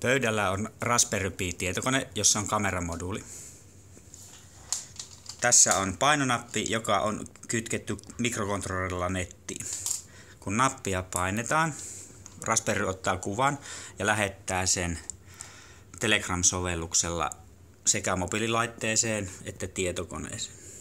Pöydällä on Raspberry Pi tietokone, jossa on kameramoduuli. Tässä on painonappi, joka on kytketty mikrokontrollerilla nettiin. Kun nappia painetaan, Raspberry ottaa kuvan ja lähettää sen Telegram-sovelluksella sekä mobiililaitteeseen että tietokoneeseen.